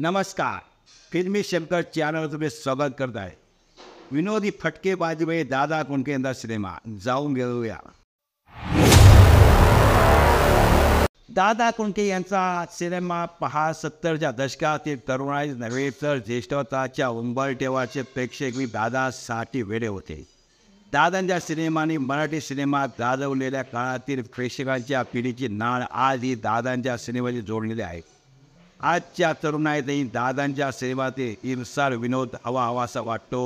नमस्कार फिल्मी शंकर चॅनल तुम्ही स्वागत करत आहे विनोदी फटके में दादा यांचा सिनेमा जाऊन घेऊया दादा कुंके यांचा सिनेमा पहा सत्तरच्या दशकातील तरुणाई नव्हे तर ज्येष्ठताच्या उंबरटेवाचे प्रेक्षक मी दादासाठी वेळे होते दादांच्या सिनेमाने मराठी सिनेमात गाजवलेल्या काळातील प्रेक्षकांच्या पिढीची नाळ आज ही दादांच्या सिनेमाशी जोडलेली आहे आजच्या तरुणाईतही दादांच्या सेवात इरसार विनोद हवा हवासा वाटतो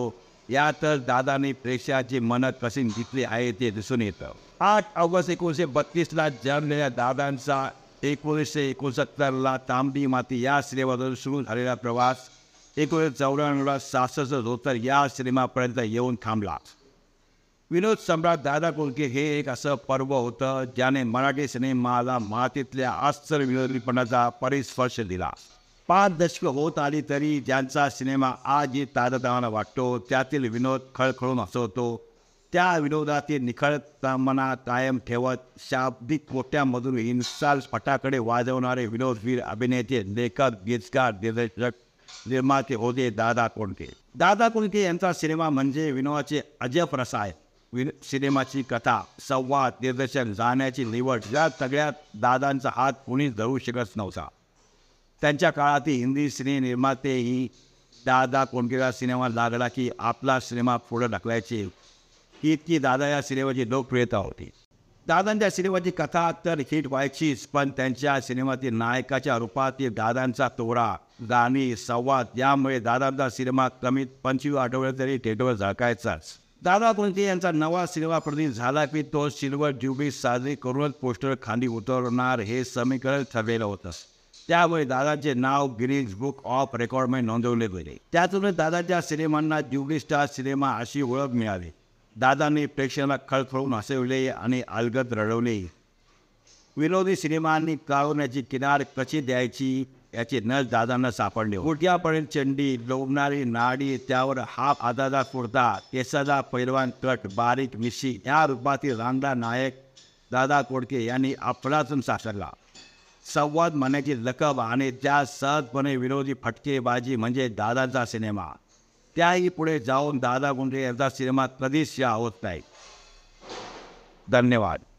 यातच दादांनी प्रेक्षाचे मन कशी जिंकले आहे ते दिसून येतं आठ ऑगस्ट एकोणीसशे बत्तीसला जन्मलेल्या दादांचा एकोणीसशे एकोणसत्तरला तांबडी माती या सिनेमातून सुरू झालेला प्रवास एकोणीसशे चौऱ्याण्णवला सासष्ट धोतर या सिनेमापर्यंत येऊन थांबला विनोद सम्राट दादा कुलके हे एक असं पर्व होतं ज्याने मराठी सिनेमाला मातीतल्या आश्चर्य विनोदीपणाचा परिस्पर्श दिला पाच दशकं होत आली तरी ज्यांचा सिनेमा आजही ताजतावाना वाटतो त्यातील विनोद खळखळून हसवतो त्या विनोदातील मना कायम ठेवत शाब्दिक कोट्यामधून इन्स्टाल फटाकडे वाजवणारे विनोदवीर अभिनेते लेखक गीतकार दिग्दर्शक निर्माते होते दादा कोंडके दादा कोंडके यांचा सिनेमा म्हणजे विनोदाचे अजब रस वि सिनेमाची कथा संवाद दिग्दर्शन जाण्याची निवड या सगळ्यात दादांचा हात कोणीच धरू शकत नव्हता त्यांच्या काळातील हिंदी सिने निर्मातेही दादा कोणकेला सिनेमा लागला की आपला सिनेमा पुढं ढकलायचे इतकी दादा या सिनेमाची लोकप्रियता होती दादांच्या सिनेमाची कथा तर हिट व्हायचीच पण त्यांच्या सिनेमातील नायकाच्या रूपातील दादांचा तोरा गाणी संवाद यामुळे दादांचा सिनेमा कमीत पंचवीस आठवड्यात तरी थिएटरवर झळकायचाच दादा कोणते यांचा नवा सिनेमा प्रदीप झाला की तो सिल्वर ज्युबी साजरी करूनच पोस्टर खाली उतरणार हे समीकरण ठरलेलं होतं त्यामुळे दादाचे नाव गिरीज बुक ऑफ रेकॉर्डमध्ये नोंदवले गेले त्यातून दादाच्या सिनेमांना ज्युबली स्टार सिनेमा अशी ओळख मिळाली दादांनी प्रेक्षकांना खळखळून हसवले आणि अलगद रडवले विनोदी सिनेमांनी काळवण्याची किनार कशी द्यायची याचे नस दादांना सापडले गुडघ्यापर्यंत चंडी लोभणारी नाडी त्यावर हा आदादा कुर्ता केसादा पैरवान कट बारीक मिशी या रूपातील रांगडा नायक दादा कोडके यांनी अपरातून साकारला संवाद म्हणण्याची लकब आणि त्या सहजपणे विरोधी फटकेबाजी म्हणजे दादाचा सिनेमा त्याही पुढे जाऊन दादा गुंडे यांचा सिनेमा कधीच या होत नाही धन्यवाद